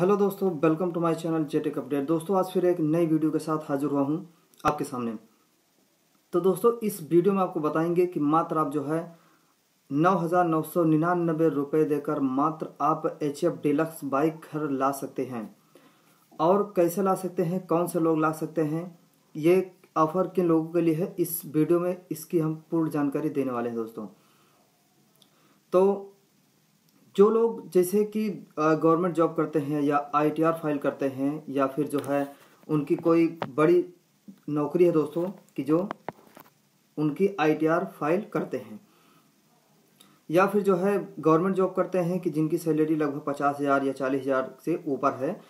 hello दोस्तों welcome to my channel Jtech update दोस्तों आज फिर एक नई वीडियो के साथ हाजिर हुआ हूँ आपके सामने तो दोस्तों इस वीडियो में आपको बताएंगे कि मात्र आप जो है नौ हज़ार नौ सौ निन्यानबे रुपये देकर मात्र आप एच एफ डिलक्स बाइक घर ला सकते हैं और कैसे ला सकते हैं कौन से लोग ला सकते हैं ये ऑफर किन लोगों के लिए है इस वीडियो में इसकी हम पूर्ण जानकारी देने वाले हैं दोस्तों तो जो लोग जैसे कि गवर्नमेंट जॉब करते हैं या आईटीआर फाइल करते हैं या फिर जो है उनकी कोई बड़ी नौकरी है दोस्तों कि जो उनकी आईटीआर फाइल करते हैं या फिर जो है गवर्नमेंट जॉब करते हैं कि जिनकी सैलरी लगभग पचास हज़ार या चालीस हज़ार से ऊपर है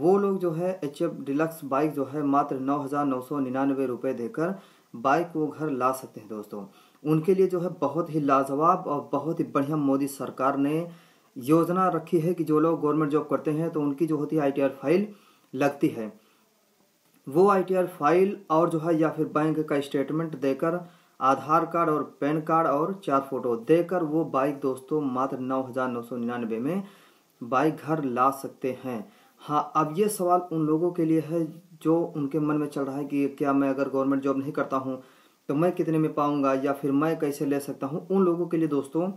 वो लोग जो है एच एफ डिलक्स बाइक जो है मात्र नौ हज़ार नौ सौ निन्यानवे रुपये देकर बाइक वो घर ला सकते हैं दोस्तों उनके लिए जो है बहुत ही लाजवाब और बहुत ही बढ़िया मोदी सरकार ने योजना रखी है कि जो लोग गवर्नमेंट जॉब करते हैं तो उनकी जो होती है आई फाइल लगती है वो आई फाइल और जो है या फिर बैंक का स्टेटमेंट देकर आधार कार्ड और पैन कार्ड और चार फोटो देकर वो बाइक दोस्तों मात्र नौ हज़ार नौ सौ निन्यानवे में बाइक घर ला सकते हैं हाँ अब ये सवाल उन लोगों के लिए है जो उनके मन में चल रहा है कि क्या मैं अगर गवर्नमेंट जॉब नहीं करता हूँ तो मैं कितने में पाऊँगा या फिर मैं कैसे ले सकता हूँ उन लोगों के लिए दोस्तों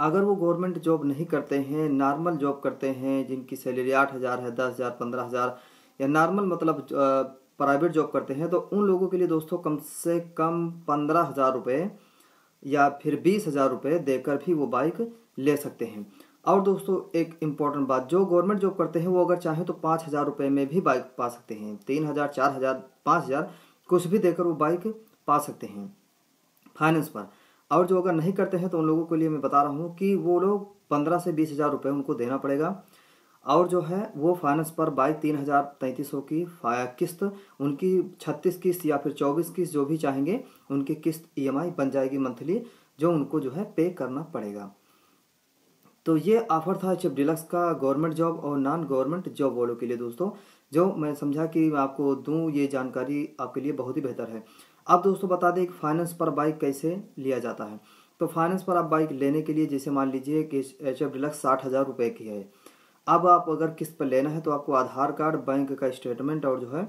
अगर वो गवर्नमेंट जॉब नहीं करते हैं नॉर्मल जॉब करते हैं जिनकी सैलरी आठ हज़ार है दस हज़ार पंद्रह हज़ार या नॉर्मल मतलब प्राइवेट जॉब करते हैं तो उन लोगों के लिए दोस्तों कम से कम पंद्रह हज़ार रुपये या फिर बीस हज़ार रुपये देकर भी वो बाइक ले सकते हैं और दोस्तों एक इम्पॉर्टेंट बात जो गवर्नमेंट जॉब करते हैं वो अगर चाहें तो पाँच हज़ार रुपये में भी बाइक पा सकते हैं तीन हज़ार चार हज़ार पाँच हज़ार कुछ भी देकर वो बाइक पा सकते हैं फाइनेंस पर और जो अगर नहीं करते हैं तो उन लोगों के लिए मैं बता रहा हूँ कि वो लोग पंद्रह से बीस हज़ार रुपये उनको देना पड़ेगा और जो है वो फाइनेंस पर बाई तीन हज़ार तैंतीस सौ की फाया किस्त उनकी छत्तीस किस्त या फिर चौबीस किस्त जो भी चाहेंगे उनकी किस्त ईएमआई e बन जाएगी मंथली जो उनको जो है पे करना पड़ेगा तो ये ऑफर था एच डिलक्स का गवर्नमेंट जॉब और नॉन गवर्नमेंट जॉब वालों के लिए दोस्तों जो मैं समझा कि मैं आपको दूँ ये जानकारी आपके लिए बहुत ही बेहतर है अब दोस्तों बता दें कि फाइनेंस पर बाइक कैसे लिया जाता है तो फाइनेंस पर आप बाइक लेने के लिए जैसे मान लीजिए कि एच एफ डिलक्स साठ हज़ार रुपये की है अब आप अगर किस्त पर लेना है तो आपको आधार कार्ड बैंक का स्टेटमेंट और जो है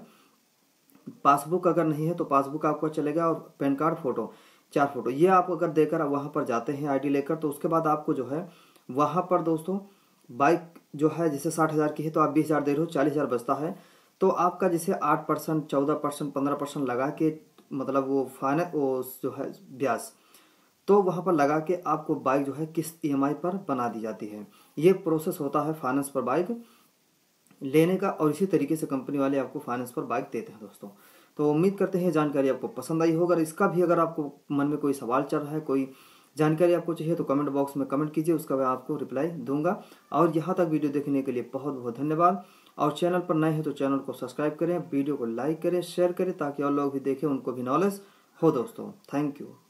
पासबुक अगर नहीं है तो पासबुक आपको चलेगा और पैन कार्ड फोटो चार फोटो ये आप अगर देकर वहाँ पर जाते हैं आईडी लेकर तो उसके बाद आपको जो है वहाँ पर दोस्तों बाइक जो है जैसे साठ हज़ार की है तो आप बीस हज़ार दे रहे हो चालीस हज़ार बचता है तो आपका जैसे आठ परसेंट चौदह परसेंट पंद्रह परसेंट लगा के मतलब वो फाइन वो जो है ब्याज तो वहाँ पर लगा के आपको बाइक जो है किस ई e पर बना दी जाती है ये प्रोसेस होता है फाइनेंस पर बाइक लेने का और इसी तरीके से कंपनी वाले आपको फाइनेंस पर बाइक देते हैं दोस्तों तो उम्मीद करते हैं जानकारी आपको पसंद आई होगा इसका भी अगर आपको मन में कोई सवाल चल रहा है कोई जानकारी आपको चाहिए तो कमेंट बॉक्स में कमेंट कीजिए उसका मैं आपको रिप्लाई दूंगा और यहाँ तक वीडियो देखने के लिए बहुत बहुत धन्यवाद और चैनल पर नए हैं तो चैनल को सब्सक्राइब करें वीडियो को लाइक करें शेयर करें ताकि और लोग भी देखें उनको भी नॉलेज हो दोस्तों थैंक यू